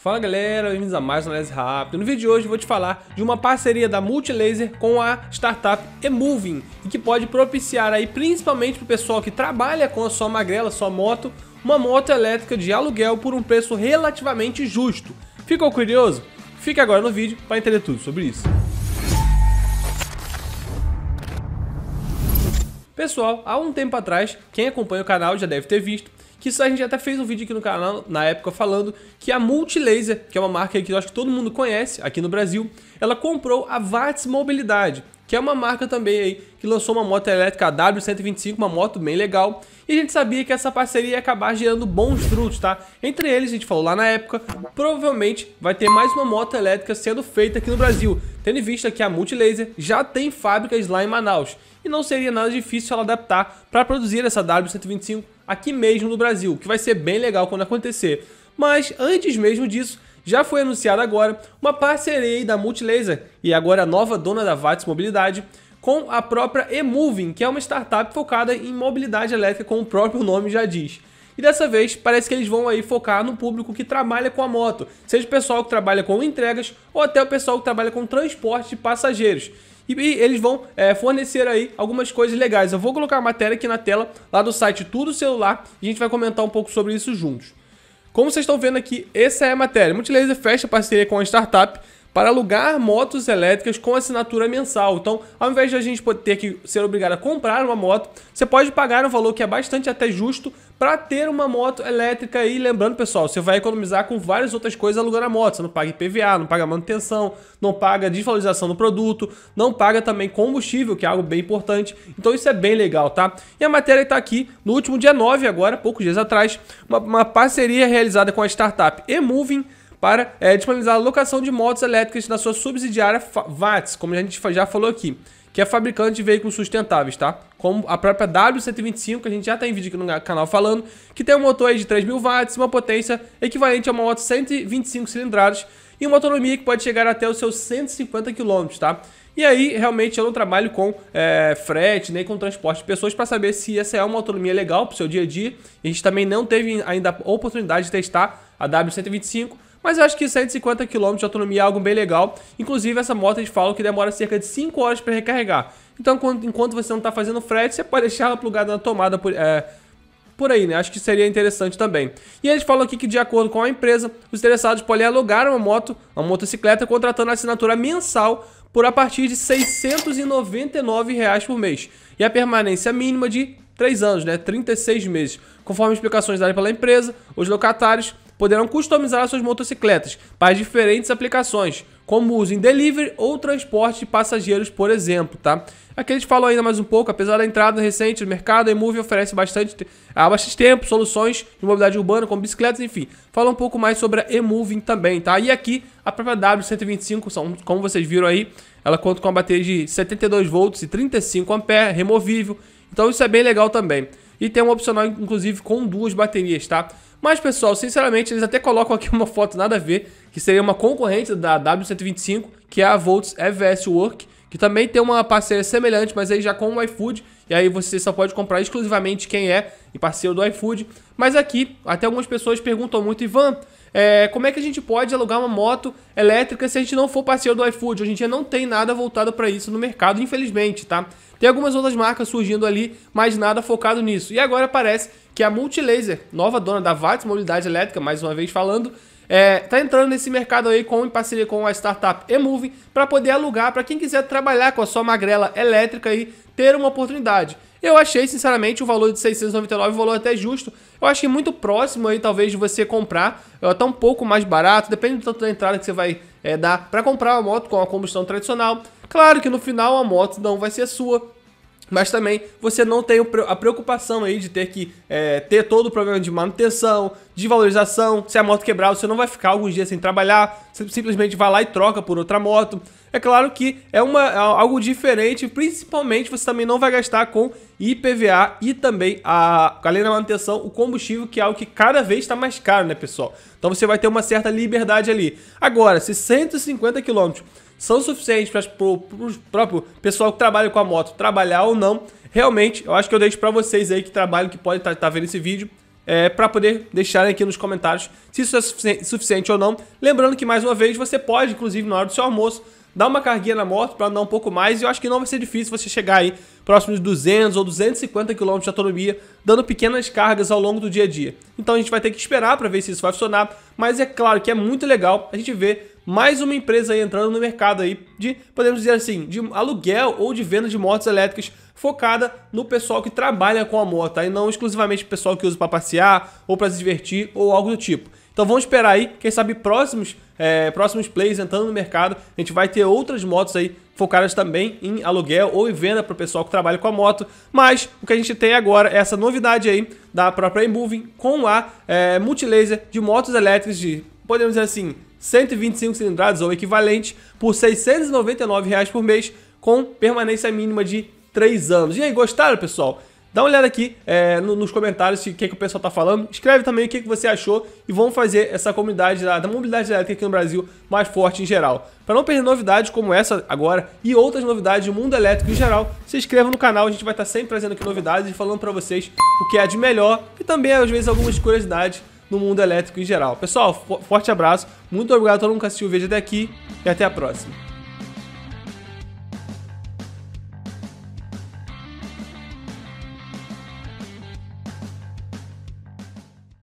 Fala galera, bem-vindos a mais um Análise Rápido. No vídeo de hoje eu vou te falar de uma parceria da Multilaser com a startup Emoving e que pode propiciar aí principalmente para o pessoal que trabalha com a sua magrela, sua moto, uma moto elétrica de aluguel por um preço relativamente justo. Ficou curioso? Fica agora no vídeo para entender tudo sobre isso. Pessoal, há um tempo atrás, quem acompanha o canal já deve ter visto, que isso a gente até fez um vídeo aqui no canal na época falando que a Multilaser, que é uma marca que eu acho que todo mundo conhece aqui no Brasil, ela comprou a VATS Mobilidade, que é uma marca também aí que lançou uma moto elétrica W125, uma moto bem legal. E a gente sabia que essa parceria ia acabar gerando bons frutos, tá? Entre eles, a gente falou lá na época, provavelmente vai ter mais uma moto elétrica sendo feita aqui no Brasil, tendo em vista que a Multilaser já tem fábricas lá em Manaus. E não seria nada difícil ela adaptar para produzir essa W125 aqui mesmo no Brasil, que vai ser bem legal quando acontecer. Mas antes mesmo disso, já foi anunciada agora uma parceria da Multilaser e agora nova dona da VATS Mobilidade com a própria eMoving, que é uma startup focada em mobilidade elétrica, como o próprio nome já diz. E dessa vez parece que eles vão aí focar no público que trabalha com a moto, seja o pessoal que trabalha com entregas ou até o pessoal que trabalha com transporte de passageiros. E, e eles vão é, fornecer aí algumas coisas legais. Eu vou colocar a matéria aqui na tela, lá do site Tudo Celular, e a gente vai comentar um pouco sobre isso juntos. Como vocês estão vendo aqui, essa é a matéria. Multilaser fecha parceria com a startup para alugar motos elétricas com assinatura mensal. Então, ao invés de a gente ter que ser obrigado a comprar uma moto, você pode pagar um valor que é bastante até justo para ter uma moto elétrica. E lembrando, pessoal, você vai economizar com várias outras coisas alugando a moto. Você não paga IPVA, não paga manutenção, não paga desvalorização do produto, não paga também combustível, que é algo bem importante. Então, isso é bem legal, tá? E a matéria está aqui no último dia 9, agora, poucos dias atrás, uma, uma parceria realizada com a startup eMoving para é, disponibilizar a locação de motos elétricas na sua subsidiária VATS, como a gente já falou aqui, que é fabricante de veículos sustentáveis, tá? Como a própria W125, que a gente já tem tá vídeo aqui no canal falando, que tem um motor de 3.000 watts, uma potência equivalente a uma moto 125 cilindradas e uma autonomia que pode chegar até os seus 150 km, tá? E aí, realmente, eu não trabalho com é, frete nem com transporte de pessoas para saber se essa é uma autonomia legal para o seu dia a dia. A gente também não teve ainda a oportunidade de testar a W125, mas eu acho que 150 km de autonomia é algo bem legal. Inclusive, essa moto eles falam que demora cerca de 5 horas para recarregar. Então, enquanto você não está fazendo frete, você pode deixar ela plugada na tomada por, é, por aí, né? Acho que seria interessante também. E eles falam aqui que, de acordo com a empresa, os interessados podem alugar uma moto, uma motocicleta, contratando a assinatura mensal por a partir de R$ 699 reais por mês. E a permanência mínima de 3 anos, né? 36 meses. Conforme explicações dadas pela empresa, os locatários poderão customizar suas motocicletas para diferentes aplicações, como uso em delivery ou transporte de passageiros, por exemplo, tá? Aqui a gente falou ainda mais um pouco, apesar da entrada recente no mercado, a Emove oferece bastante, há bastante tempo soluções de mobilidade urbana, como bicicletas, enfim. Fala um pouco mais sobre a Emoving também, tá? E aqui a própria W125, são, como vocês viram aí, ela conta com uma bateria de 72 volts e 35 amperes, removível. Então isso é bem legal também. E tem um opcional, inclusive, com duas baterias, tá? Mas, pessoal, sinceramente, eles até colocam aqui uma foto nada a ver, que seria uma concorrente da W125, que é a Volts EVS Work, que também tem uma parceria semelhante, mas aí já com o iFood, e aí você só pode comprar exclusivamente quem é e parceiro do iFood. Mas aqui, até algumas pessoas perguntam muito, Ivan, é, como é que a gente pode alugar uma moto elétrica se a gente não for parceiro do iFood? Hoje em dia não tem nada voltado para isso no mercado, infelizmente, tá? Tem algumas outras marcas surgindo ali, mas nada focado nisso. E agora parece que a Multilaser, nova dona da VATS Mobilidade Elétrica, mais uma vez falando, é, tá entrando nesse mercado aí com, em parceria com a startup eMoving para poder alugar para quem quiser trabalhar com a sua magrela elétrica e ter uma oportunidade. Eu achei, sinceramente, o valor de 699 um valor até justo. Eu acho que muito próximo aí, talvez, de você comprar. Tá um pouco mais barato, depende do tanto da entrada que você vai é, dar para comprar uma moto com a combustão tradicional. Claro que no final a moto não vai ser sua, mas também você não tem a preocupação aí de ter que é, ter todo o problema de manutenção, de valorização. Se a moto quebrar, você não vai ficar alguns dias sem trabalhar, você simplesmente vai lá e troca por outra moto. É claro que é uma, é algo diferente, principalmente você também não vai gastar com IPVA e também, a, além da manutenção, o combustível, que é algo que cada vez está mais caro, né, pessoal? Então você vai ter uma certa liberdade ali. Agora, se 150 quilômetros são suficientes para o próprio pessoal que trabalha com a moto trabalhar ou não. Realmente, eu acho que eu deixo para vocês aí que trabalham, que podem estar tá, tá vendo esse vídeo, é, para poder deixarem aqui nos comentários se isso é sufici suficiente ou não. Lembrando que, mais uma vez, você pode, inclusive, na hora do seu almoço, dar uma carguinha na moto para andar um pouco mais. E eu acho que não vai ser difícil você chegar aí próximo de 200 ou 250 km de autonomia, dando pequenas cargas ao longo do dia a dia. Então a gente vai ter que esperar para ver se isso vai funcionar. Mas é claro que é muito legal a gente ver mais uma empresa entrando no mercado aí de, podemos dizer assim, de aluguel ou de venda de motos elétricas focada no pessoal que trabalha com a moto, tá? e não exclusivamente o pessoal que usa para passear ou para se divertir ou algo do tipo. Então vamos esperar aí, quem sabe próximos, é, próximos plays entrando no mercado, a gente vai ter outras motos aí focadas também em aluguel ou em venda para o pessoal que trabalha com a moto. Mas o que a gente tem agora é essa novidade aí da própria iMoving com a é, multilaser de motos elétricas de, podemos dizer assim, 125 cilindradas ou equivalente por R$ 699 reais por mês com permanência mínima de 3 anos. E aí, gostaram, pessoal? Dá uma olhada aqui é, nos comentários o que, é que o pessoal está falando. Escreve também o que, é que você achou e vamos fazer essa comunidade da, da mobilidade elétrica aqui no Brasil mais forte em geral. Para não perder novidades como essa agora e outras novidades do mundo elétrico em geral, se inscreva no canal, a gente vai estar tá sempre trazendo aqui novidades e falando para vocês o que é de melhor e também às vezes algumas curiosidades no mundo elétrico em geral. Pessoal, forte abraço, muito obrigado a todo mundo que assistiu o vídeo até aqui e até a próxima.